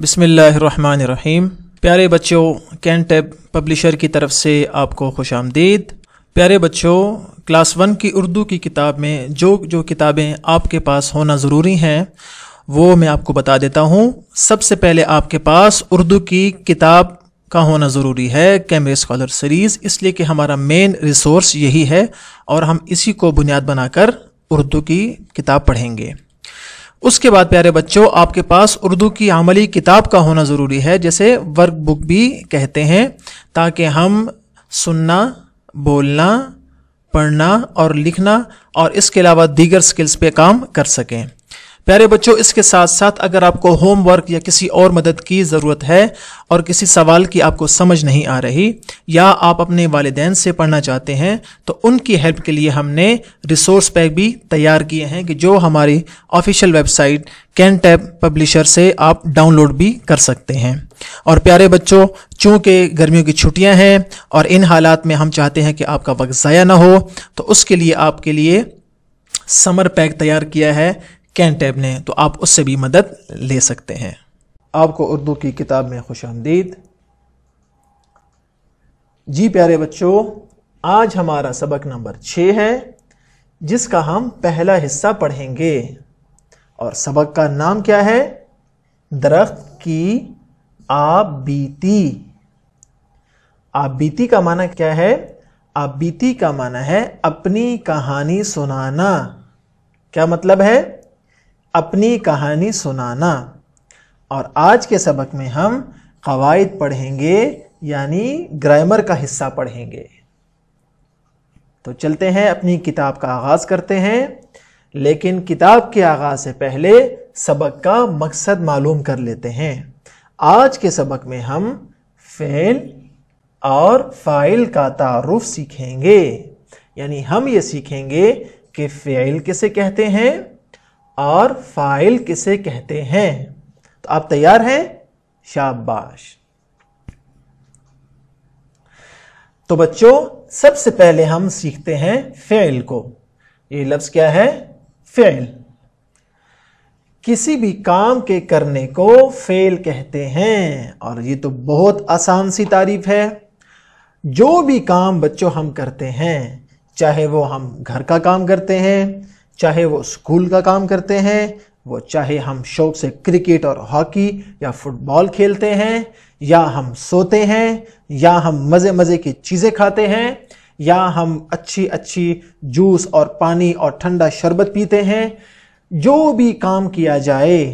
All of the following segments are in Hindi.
बिसमीम प्यारे बच्चों कैन टैब पब्लिशर की तरफ से आपको खुश आमदीद प्यारे बच्चों क्लास वन की उर्दू की किताब में जो जो किताबें आपके पास होना ज़रूरी हैं वो मैं आपको बता देता हूँ सबसे पहले आपके पास उर्दू की किताब का होना ज़रूरी है कैमरे स्कॉलर सीरीज़ इसलिए कि हमारा मेन रिसोर्स यही है और हम इसी को बुनियाद बनाकर उर्दू की किताब पढ़ेंगे उसके बाद प्यारे बच्चों आपके पास उर्दू की आमली किताब का होना ज़रूरी है जैसे वर्क बुक भी कहते हैं ताकि हम सुनना बोलना पढ़ना और लिखना और इसके अलावा दीगर स्किल्स पे काम कर सकें प्यारे बच्चों इसके साथ साथ अगर आपको होमवर्क या किसी और मदद की ज़रूरत है और किसी सवाल की आपको समझ नहीं आ रही या आप अपने वालदेन से पढ़ना चाहते हैं तो उनकी हेल्प के लिए हमने रिसोर्स पैक भी तैयार किए हैं कि जो हमारी ऑफिशियल वेबसाइट कैन टैप पब्लिशर से आप डाउनलोड भी कर सकते हैं और प्यारे बच्चों चूँकि गर्मियों की छुट्टियाँ हैं और इन हालात में हम चाहते हैं कि आपका वक्त ज़ाया ना हो तो उसके लिए आपके लिए समर पैक तैयार किया है कैन टैब ने तो आप उससे भी मदद ले सकते हैं आपको उर्दू की किताब में खुश आमदीद जी प्यारे बच्चों आज हमारा सबक नंबर छः है जिसका हम पहला हिस्सा पढ़ेंगे और सबक का नाम क्या है दरख्त की आप बीती आप बीती का माना क्या है आप बीती का माना है अपनी कहानी सुनाना क्या मतलब है अपनी कहानी सुनाना और आज के सबक में हम कवायद पढ़ेंगे यानी ग्रामर का हिस्सा पढ़ेंगे तो चलते हैं अपनी किताब का आगाज़ करते हैं लेकिन किताब के आगाज़ से पहले सबक का मकसद मालूम कर लेते हैं आज के सबक में हम फ़ेल और फ़ाइल का तारुफ सीखेंगे यानी हम ये सीखेंगे कि फ़ेल किसे कहते हैं और फाइल किसे कहते हैं तो आप तैयार हैं शाबाश तो बच्चों सबसे पहले हम सीखते हैं फेल को ये लफ्ज क्या है फेल किसी भी काम के करने को फेल कहते हैं और ये तो बहुत आसान सी तारीफ है जो भी काम बच्चों हम करते हैं चाहे वो हम घर का काम करते हैं चाहे वो स्कूल का काम करते हैं वो चाहे हम शौक से क्रिकेट और हॉकी या फुटबॉल खेलते हैं या हम सोते हैं या हम मज़े मज़े की चीज़ें खाते हैं या हम अच्छी अच्छी जूस और पानी और ठंडा शरबत पीते हैं जो भी काम किया जाए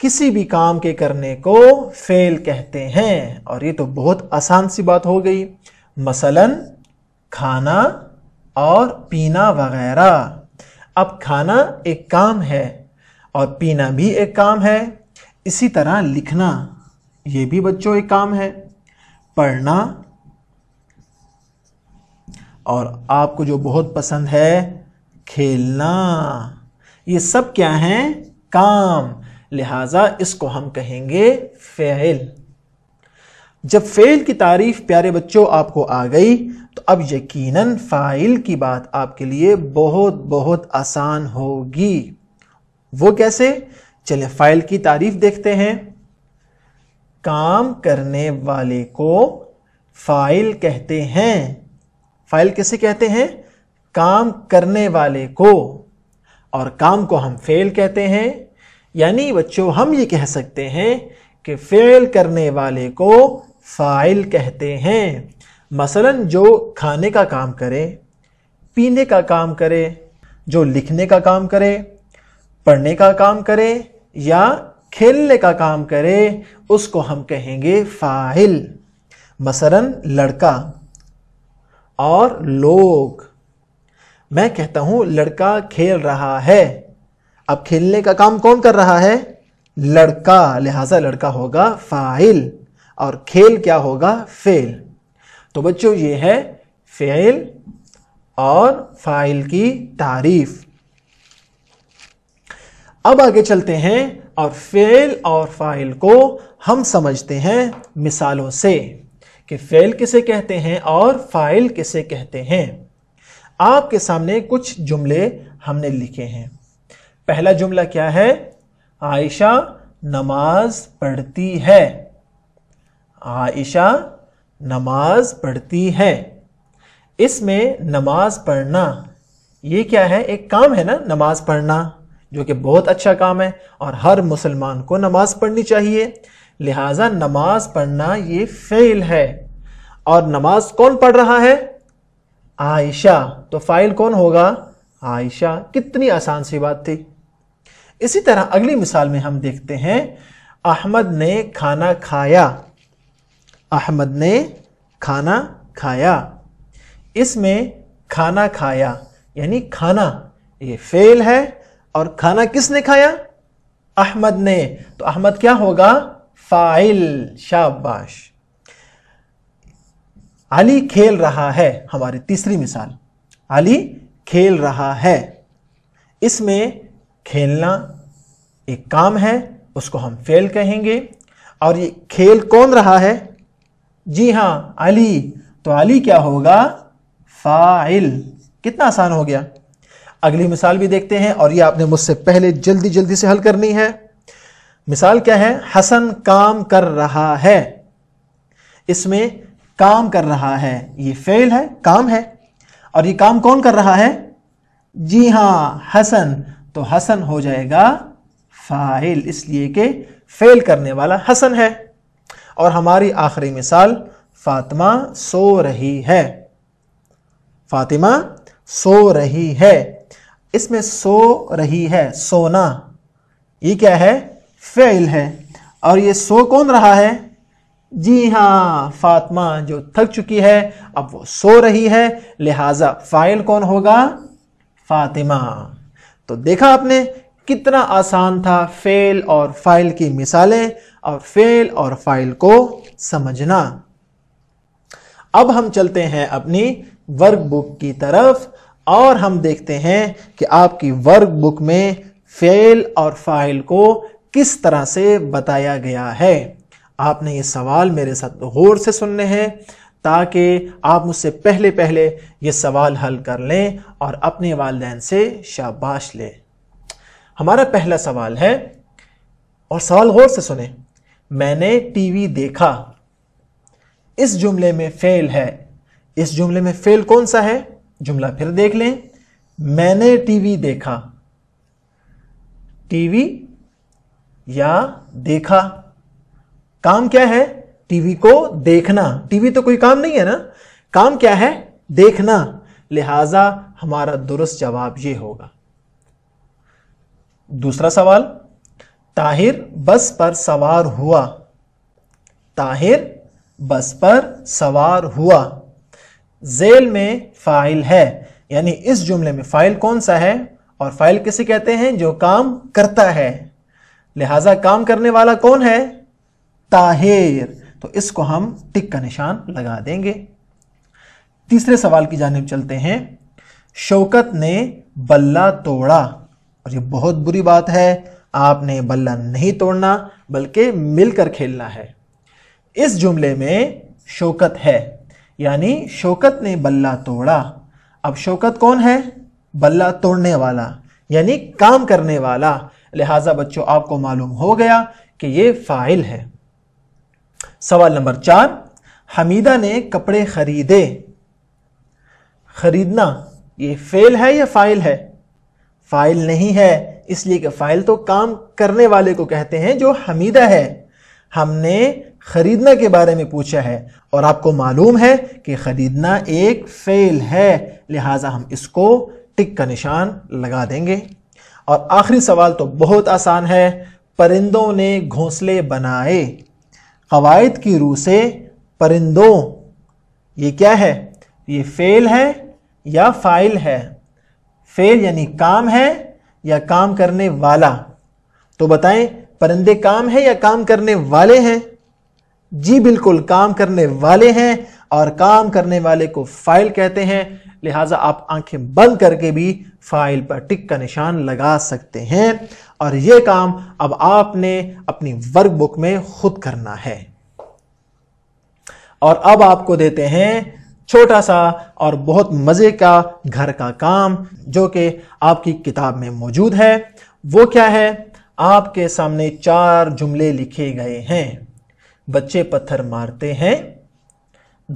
किसी भी काम के करने को फेल कहते हैं और ये तो बहुत आसान सी बात हो गई मसलन खाना और पीना वगैरह अब खाना एक काम है और पीना भी एक काम है इसी तरह लिखना ये भी बच्चों एक काम है पढ़ना और आपको जो बहुत पसंद है खेलना ये सब क्या हैं काम लिहाजा इसको हम कहेंगे फ़ेल जब फ़ेल की तारीफ प्यारे बच्चों आपको आ गई तो अब यकीनन फ़ाइल की बात आपके लिए बहुत बहुत आसान होगी वो कैसे चले फ़ाइल की तारीफ देखते हैं काम करने वाले को फ़ाइल कहते हैं फ़ाइल किसे कहते हैं काम करने वाले को और काम को हम फेल कहते हैं यानी बच्चों हम ये कह सकते हैं कि फेल करने वाले को फ़ाइल कहते हैं मसलन जो खाने का काम करे पीने का काम करे जो लिखने का काम करे पढ़ने का काम करे या खेलने का काम करे उसको हम कहेंगे फाहिल मसलन लड़का और लोग मैं कहता हूँ लड़का खेल रहा है अब खेलने का काम कौन कर रहा है लड़का लिहाजा लड़का होगा फाइल और खेल क्या होगा फेल तो बच्चों ये है फ़ेल और फ़ाइल की तारीफ अब आगे चलते हैं और फ़ेल और फ़ाइल को हम समझते हैं मिसालों से कि फ़ेल किसे कहते हैं और फ़ाइल किसे कहते हैं आपके सामने कुछ जुमले हमने लिखे हैं पहला जुमला क्या है आयशा नमाज पढ़ती है आयशा नमाज पढ़ती है इसमें नमाज पढ़ना ये क्या है एक काम है ना नमाज पढ़ना जो कि बहुत अच्छा काम है और हर मुसलमान को नमाज पढ़नी चाहिए लिहाजा नमाज पढ़ना ये फ़ेल है और नमाज कौन पढ़ रहा है आयशा तो फ़ाइल कौन होगा आयशा कितनी आसान सी बात थी इसी तरह अगली मिसाल में हम देखते हैं अहमद ने खाना खाया अहमद ने खाना खाया इसमें खाना खाया यानी खाना ये फेल है और खाना किसने खाया अहमद ने तो अहमद क्या होगा फाइल शाबाश अली खेल रहा है हमारी तीसरी मिसाल अली खेल रहा है इसमें खेलना एक काम है उसको हम फेल कहेंगे और ये खेल कौन रहा है जी हाँ अली तो अली क्या होगा फ़ाइल कितना आसान हो गया अगली मिसाल भी देखते हैं और ये आपने मुझसे पहले जल्दी जल्दी से हल करनी है मिसाल क्या है हसन काम कर रहा है इसमें काम कर रहा है ये फेल है काम है और ये काम कौन कर रहा है जी हाँ हसन तो हसन हो जाएगा फाइल इसलिए कि फेल करने वाला हसन है और हमारी आखिरी मिसाल फातिमा सो रही है फातिमा सो रही है इसमें सो रही है सोना ये क्या है फ़ेल है और ये सो कौन रहा है जी हाँ फातिमा जो थक चुकी है अब वो सो रही है लिहाजा फ़ाइल कौन होगा फातिमा तो देखा आपने कितना आसान था फेल और फाइल की मिसालें और फेल और फाइल को समझना अब हम चलते हैं अपनी वर्कबुक की तरफ और हम देखते हैं कि आपकी वर्कबुक में फेल और फाइल को किस तरह से बताया गया है आपने ये सवाल मेरे साथ गौर से सुनने हैं ताकि आप मुझसे पहले पहले ये सवाल हल कर लें और अपने वालदेन से शाबाश लें हमारा पहला सवाल है और सवाल गौर से सुने मैंने टीवी देखा इस जुमले में फेल है इस जुमले में फेल कौन सा है जुमला फिर देख लें मैंने टीवी देखा टीवी या देखा काम क्या है टीवी को देखना टीवी तो कोई काम नहीं है ना काम क्या है देखना लिहाजा हमारा दुरुस्त जवाब यह होगा दूसरा सवाल ताहिर बस पर सवार हुआ ताहिर बस पर सवार हुआ जेल में फाइल है यानी इस जुमले में फाइल कौन सा है और फाइल किसे कहते हैं जो काम करता है लिहाजा काम करने वाला कौन है ताहिर तो इसको हम टिक का निशान लगा देंगे तीसरे सवाल की जानब चलते हैं शौकत ने बल्ला तोड़ा और ये बहुत बुरी बात है आपने बल्ला नहीं तोड़ना बल्कि मिलकर खेलना है इस जुमले में शौकत है यानी शौकत ने बल्ला तोड़ा अब शौकत कौन है बल्ला तोड़ने वाला यानी काम करने वाला लिहाजा बच्चों आपको मालूम हो गया कि ये फ़ाइल है सवाल नंबर चार हमीदा ने कपड़े खरीदे खरीदना ये फेल है या फाइल है फाइल नहीं है इसलिए कि फाइल तो काम करने वाले को कहते हैं जो हमीदा है हमने खरीदना के बारे में पूछा है और आपको मालूम है कि खरीदना एक फेल है लिहाजा हम इसको टिक का निशान लगा देंगे और आखिरी सवाल तो बहुत आसान है परिंदों ने घोंसले बनाए कवायद की रूह से परिंदों ये क्या है ये फेल है या फाइल है फेल यानी काम है या काम करने वाला तो बताएं परिंदे काम है या काम करने वाले हैं जी बिल्कुल काम करने वाले हैं और काम करने वाले को फाइल कहते हैं लिहाजा आप आंखें बंद करके भी फाइल पर टिक का निशान लगा सकते हैं और यह काम अब आपने अपनी वर्कबुक में खुद करना है और अब आपको देते हैं छोटा सा और बहुत मज़े का घर का काम जो कि आपकी किताब में मौजूद है वो क्या है आपके सामने चार जुमले लिखे गए हैं बच्चे पत्थर मारते हैं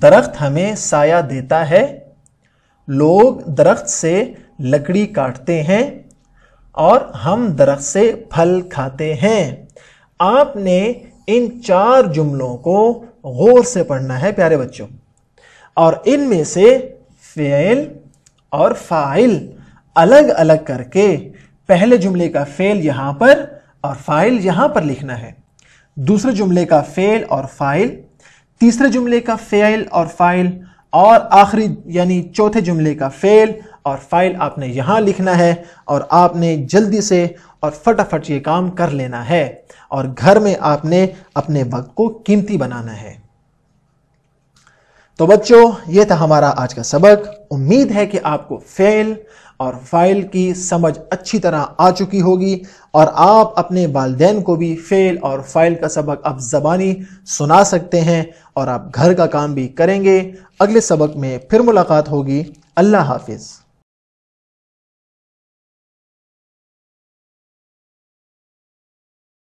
दरख्त हमें साया देता है लोग दरख्त से लकड़ी काटते हैं और हम दरख्त से फल खाते हैं आपने इन चार जुमलों को गौर से पढ़ना है प्यारे बच्चों और इनमें से फेल और फाइल अलग अलग करके पहले जुमले का फेल यहाँ पर और फाइल यहाँ पर लिखना है दूसरे जुमले का फेल और फाइल तीसरे जुमले का फेल और फाइल और आखिरी यानी चौथे जुमले का फेल और फाइल आपने यहाँ लिखना है और आपने जल्दी से और फटाफट ये काम कर लेना है और घर में आपने अपने वक्त को कीमती बनाना है तो बच्चों ये था हमारा आज का सबक उम्मीद है कि आपको फेल और फाइल की समझ अच्छी तरह आ चुकी होगी और आप अपने वालदेन को भी फेल और फाइल का सबक अब ज़बानी सुना सकते हैं और आप घर का काम भी करेंगे अगले सबक में फिर मुलाकात होगी अल्लाह हाफिज़